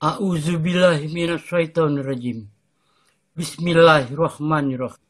A'udzubillahiminasyaitonirrajim. Bismillahirrahmanirrahim.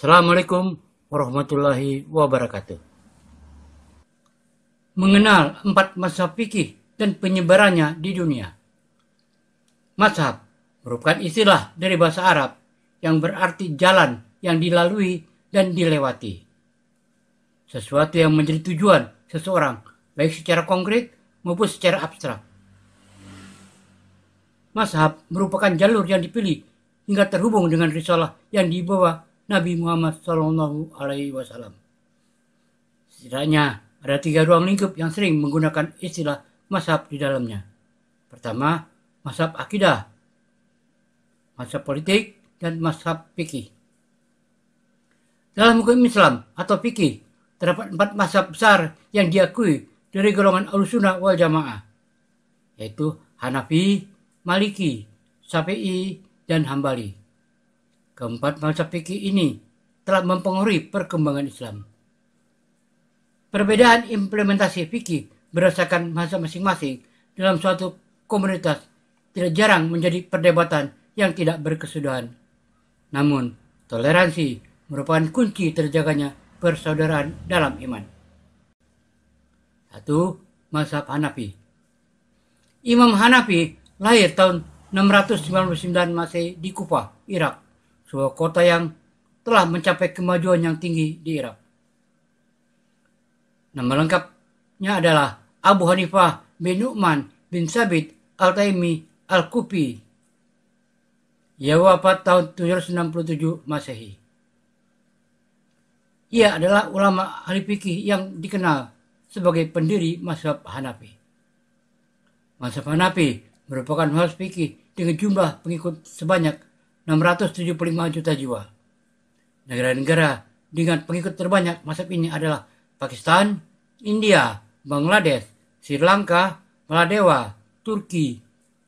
Assalamualaikum warahmatullahi wabarakatuh. Mengenal empat mazhab fikih dan penyebarannya di dunia. Mazhab merupakan istilah dari bahasa Arab yang berarti jalan yang dilalui dan dilewati. Sesuatu yang menjadi tujuan seseorang baik secara konkret maupun secara abstrak mazhab merupakan jalur yang dipilih hingga terhubung dengan risalah yang dibawa Nabi Muhammad Shallallahu Alaihi Wasallam. Setidaknya ada tiga ruang lingkup yang sering menggunakan istilah mazhab di dalamnya. Pertama, mazhab akidah, mazhab politik, dan mazhab fikih. Dalam hukum Islam atau fikih, terdapat empat mazhab besar yang diakui dari golongan al-sunnah wal jamaah, yaitu Hanafi, Maliki, Syafi'i, dan Hambali. Keempat masa fikih ini telah mempengaruhi perkembangan Islam. Perbedaan implementasi fikih berdasarkan masa masing-masing dalam suatu komunitas tidak jarang menjadi perdebatan yang tidak berkesudahan. Namun, toleransi merupakan kunci terjaganya persaudaraan dalam iman. 1. masa Hanafi Imam Hanafi lahir tahun 699 Masehi di Kufah, Irak, sebuah kota yang telah mencapai kemajuan yang tinggi di Irak. Nama lengkapnya adalah Abu Hanifah bin Nu'man bin Sabit Al-Taimi Al-Kufi. Ia wafat tahun 767 Masehi. Ia adalah ulama ahli fikih yang dikenal sebagai pendiri mazhab Hanafi. Mazhab Hanafi merupakan hal fikih dengan jumlah pengikut sebanyak 675 juta jiwa. Negara-negara dengan pengikut terbanyak masuk ini adalah Pakistan, India, Bangladesh, Sri Lanka, Maladewa, Turki,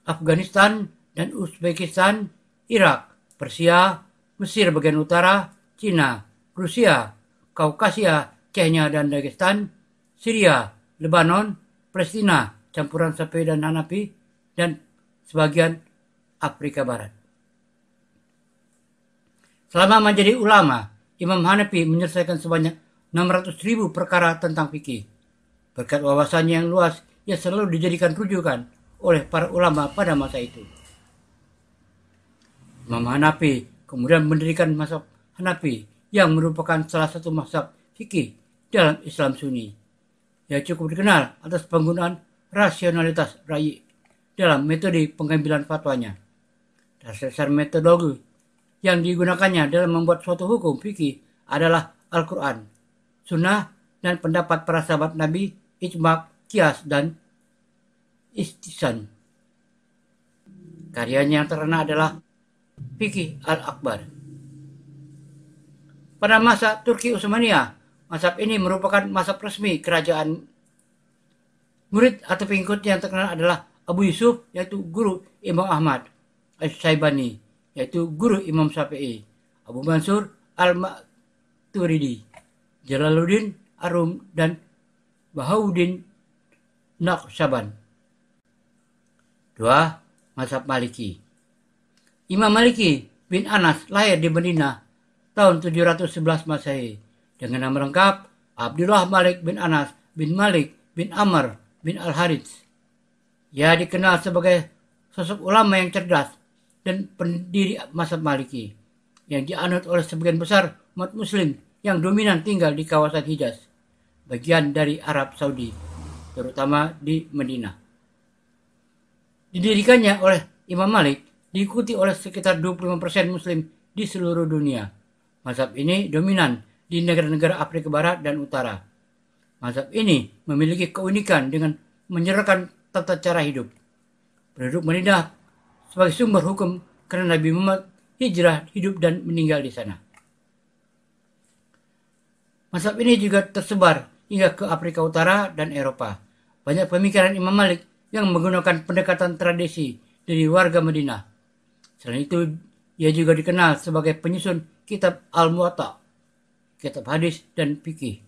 Afghanistan, dan Uzbekistan, Irak, Persia, Mesir bagian utara, Cina, Rusia, Kaukasia, Chechnya dan Dagestan, Syria, Lebanon, Palestina, campuran Sapi dan Nanapi dan sebagian Afrika Barat. Selama menjadi ulama, Imam Hanafi menyelesaikan sebanyak 600 ribu perkara tentang fikih. Berkat wawasannya yang luas, ia selalu dijadikan rujukan oleh para ulama pada masa itu. Imam Hanafi kemudian mendirikan masab Hanafi yang merupakan salah satu masab fikih dalam Islam Sunni. Ia cukup dikenal atas penggunaan rasionalitas rayi dalam metode pengambilan fatwanya. Dasar metodologi yang digunakannya dalam membuat suatu hukum fikih adalah Al-Quran, Sunnah, dan pendapat para sahabat Nabi, Ijma, Kias, dan Istisan. Karyanya yang terkenal adalah Fikih Al-Akbar. Pada masa Turki Utsmania, masab ini merupakan masa resmi kerajaan. Murid atau pengikutnya yang terkenal adalah Abu Yusuf yaitu guru Imam Ahmad al saibani yaitu guru Imam Syafi'i Abu Mansur Al-Maturidi Jalaluddin Arum dan Bahauddin Naqsaban Dua, Masab Maliki. Imam Maliki bin Anas lahir di Medina tahun 711 Masehi dengan nama lengkap Abdullah Malik bin Anas bin Malik bin Amr bin Al-Harits. Ia ya, dikenal sebagai sosok ulama yang cerdas dan pendiri mazhab Maliki yang dianut oleh sebagian besar umat muslim yang dominan tinggal di kawasan Hijaz, bagian dari Arab Saudi, terutama di Medina. Didirikannya oleh Imam Malik diikuti oleh sekitar 25% muslim di seluruh dunia. Mazhab ini dominan di negara-negara Afrika Barat dan Utara. Mazhab ini memiliki keunikan dengan menyerahkan tata cara hidup. Penduduk Madinah sebagai sumber hukum karena Nabi Muhammad hijrah, hidup, dan meninggal di sana. Masab ini juga tersebar hingga ke Afrika Utara dan Eropa. Banyak pemikiran Imam Malik yang menggunakan pendekatan tradisi dari warga Medina. Selain itu, ia juga dikenal sebagai penyusun kitab Al-Muwatta, kitab hadis dan fikih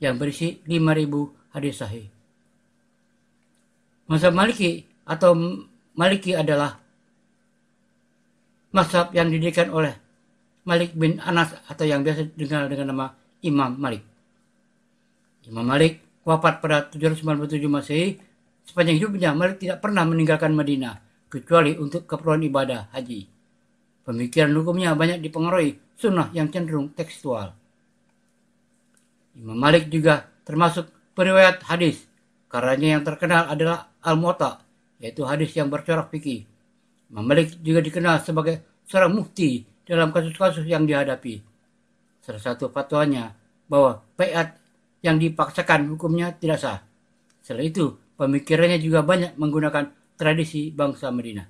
yang berisi 5.000 hadis sahih. Masa Maliki atau Maliki adalah mazhab yang didirikan oleh Malik bin Anas atau yang biasa dikenal dengan nama Imam Malik. Imam Malik wafat pada 797 Masehi. Sepanjang hidupnya Malik tidak pernah meninggalkan Madinah kecuali untuk keperluan ibadah haji. Pemikiran hukumnya banyak dipengaruhi sunnah yang cenderung tekstual. Imam Malik juga termasuk periwayat hadis. Karenanya yang terkenal adalah al-Muwatta, yaitu hadis yang bercorak fikih. Malik juga dikenal sebagai seorang mufti dalam kasus-kasus yang dihadapi. Salah satu fatwanya bahwa bayat yang dipaksakan hukumnya tidak sah. Selain itu, pemikirannya juga banyak menggunakan tradisi bangsa Medina.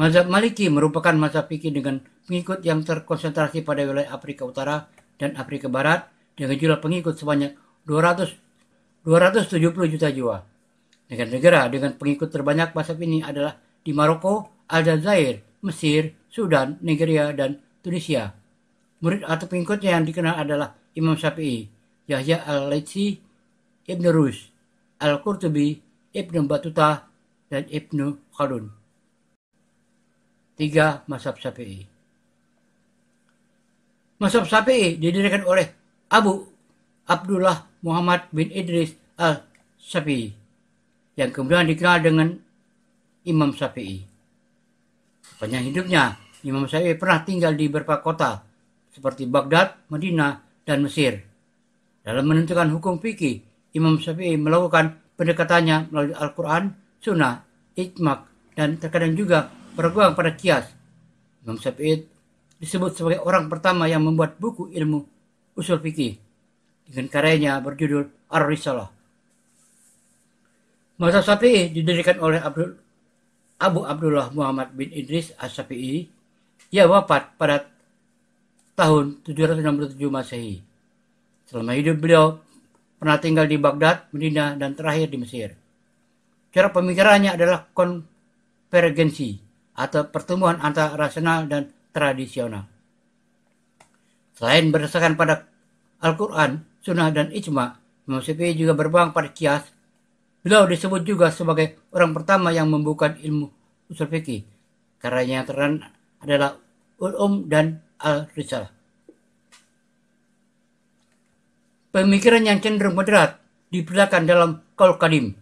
Mazhab Maliki merupakan mazhab fikih dengan pengikut yang terkonsentrasi pada wilayah Afrika Utara dan Afrika Barat dengan jumlah pengikut sebanyak 200. 270 juta jiwa. Negara-negara dengan pengikut terbanyak mazhab ini adalah di Maroko, Aljazair, Mesir, Sudan, Nigeria, dan Tunisia. Murid atau pengikutnya yang dikenal adalah Imam Syafi'i, Yahya al-Laitsi, Ibn Rus, Al-Qurtubi, Ibn Batuta, dan Ibn Khaldun. Tiga masab Syafi'i Masab Syafi'i didirikan oleh Abu Abdullah Muhammad bin Idris al-Syafi'i yang kemudian dikenal dengan Imam Syafi'i. Sepanjang hidupnya, Imam Syafi'i pernah tinggal di beberapa kota seperti Baghdad, Medina, dan Mesir. Dalam menentukan hukum fikih, Imam Syafi'i melakukan pendekatannya melalui Al-Quran, Sunnah, Ijmak, dan terkadang juga berguang pada kias. Imam Syafi'i disebut sebagai orang pertama yang membuat buku ilmu usul fikih dengan karyanya berjudul Ar-Risalah. Masa Syafi'i didirikan oleh Abdul Abu Abdullah Muhammad bin Idris As-Syafi'i. Ia wafat pada tahun 767 Masehi. Selama hidup beliau pernah tinggal di Baghdad, Medina, dan terakhir di Mesir. Cara pemikirannya adalah konvergensi atau pertemuan antara rasional dan tradisional. Selain berdasarkan pada Al-Quran, sunnah dan ijma. Imam Syafi'i juga berbang pada kias. Beliau disebut juga sebagai orang pertama yang membuka ilmu usul fikih. Karena yang terang adalah Ulum dan Al-Risalah. Pemikiran yang cenderung moderat diperlakukan dalam kaul kadim,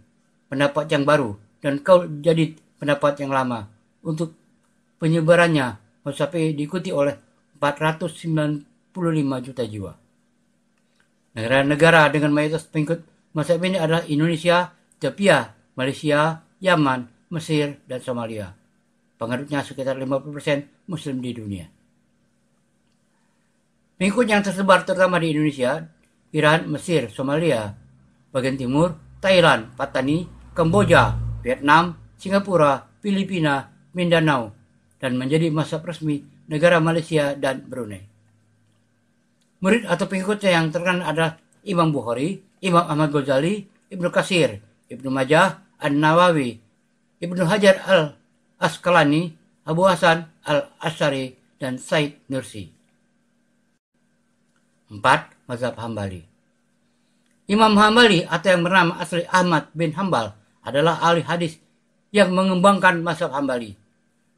pendapat yang baru, dan kaul jadid, pendapat yang lama. Untuk penyebarannya, Musafi diikuti oleh 495 juta jiwa. Negara-negara dengan mayoritas pengikut mazhab ini adalah Indonesia, Ethiopia, Malaysia, Yaman, Mesir, dan Somalia. Pengaruhnya sekitar 50% muslim di dunia. Pengikut yang tersebar terutama di Indonesia, Iran, Mesir, Somalia, bagian timur, Thailand, Patani, Kamboja, Vietnam, Singapura, Filipina, Mindanao, dan menjadi masa resmi negara Malaysia dan Brunei. Murid atau pengikutnya yang terkenal adalah Imam Bukhari, Imam Ahmad Ghazali, Ibnu Kasir, Ibnu Majah, An-Nawawi, Ibnu Hajar Al-Asqalani, Abu Hasan Al-Asyari, dan Said Nursi. 4. Mazhab Hambali Imam Hambali atau yang bernama asli Ahmad bin Hambal adalah ahli hadis yang mengembangkan mazhab Hambali.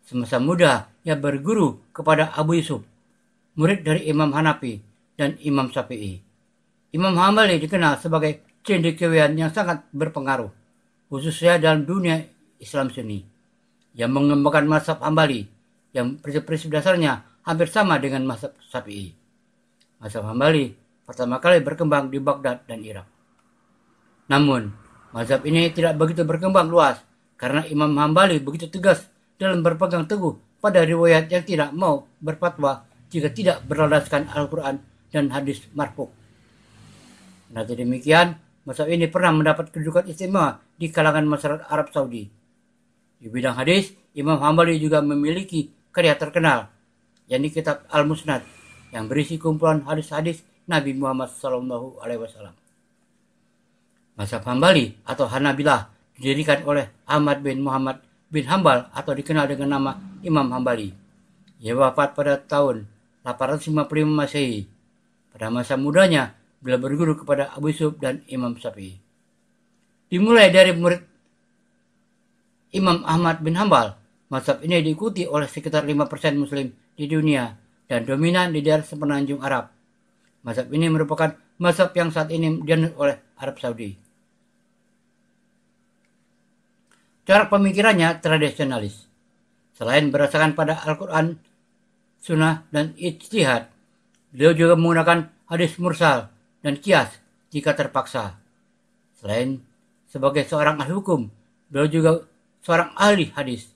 Semasa muda, ia berguru kepada Abu Yusuf, murid dari Imam Hanafi, dan Imam Syafi'i. Imam Hambali dikenal sebagai cendekiawan yang sangat berpengaruh, khususnya dalam dunia Islam Sunni, yang mengembangkan masab Hambali, yang prinsip-prinsip dasarnya hampir sama dengan masab Syafi'i. Masab Hambali pertama kali berkembang di Baghdad dan Irak. Namun, mazhab ini tidak begitu berkembang luas karena Imam Hambali begitu tegas dalam berpegang teguh pada riwayat yang tidak mau berfatwa jika tidak berlandaskan Al-Quran dan hadis marfu. Nah, jadi demikian, masa ini pernah mendapat kedudukan istimewa di kalangan masyarakat Arab Saudi. Di bidang hadis, Imam Hambali juga memiliki karya terkenal, yakni kitab Al-Musnad yang berisi kumpulan hadis-hadis Nabi Muhammad SAW. Masa Hambali atau Hanabilah didirikan oleh Ahmad bin Muhammad bin Hambal atau dikenal dengan nama Imam Hambali. Ia wafat pada tahun 855 Masehi pada masa mudanya, beliau berguru kepada Abu Yusuf dan Imam Syafi'i. Dimulai dari murid Imam Ahmad bin Hambal, mazhab ini diikuti oleh sekitar 5% muslim di dunia dan dominan di daerah semenanjung Arab. Mazhab ini merupakan mazhab yang saat ini dianut oleh Arab Saudi. Cara pemikirannya tradisionalis. Selain berdasarkan pada Al-Quran, Sunnah, dan Ijtihad, Beliau juga menggunakan hadis mursal dan kias jika terpaksa. Selain sebagai seorang ahli hukum, beliau juga seorang ahli hadis.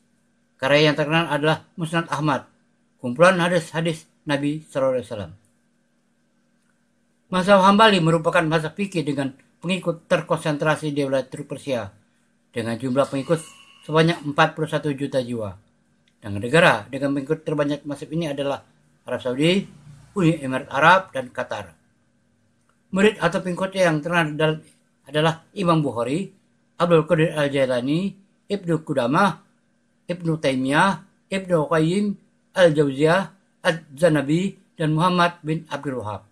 Karya yang terkenal adalah Musnad Ahmad, kumpulan hadis-hadis Nabi SAW. Alaihi Wasallam. Masa Hambali merupakan masa fikih dengan pengikut terkonsentrasi di wilayah Turki Persia dengan jumlah pengikut sebanyak 41 juta jiwa. Dan negara dengan pengikut terbanyak masif ini adalah Arab Saudi, Uni Emirat Arab dan Qatar. Murid atau pengikutnya yang terkenal adalah Imam Bukhari, Abdul Qadir Al-Jailani, Ibnu Qudamah, Ibnu Taimiyah, Ibnu Qayyim, Al-Jauziyah, Az-Zanabi, dan Muhammad bin Abdul Wahab.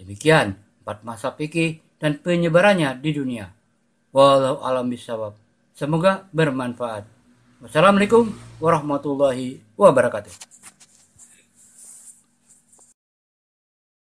Demikian empat masa fikih dan penyebarannya di dunia. Walau alam bisawab. Semoga bermanfaat. Wassalamualaikum warahmatullahi wabarakatuh.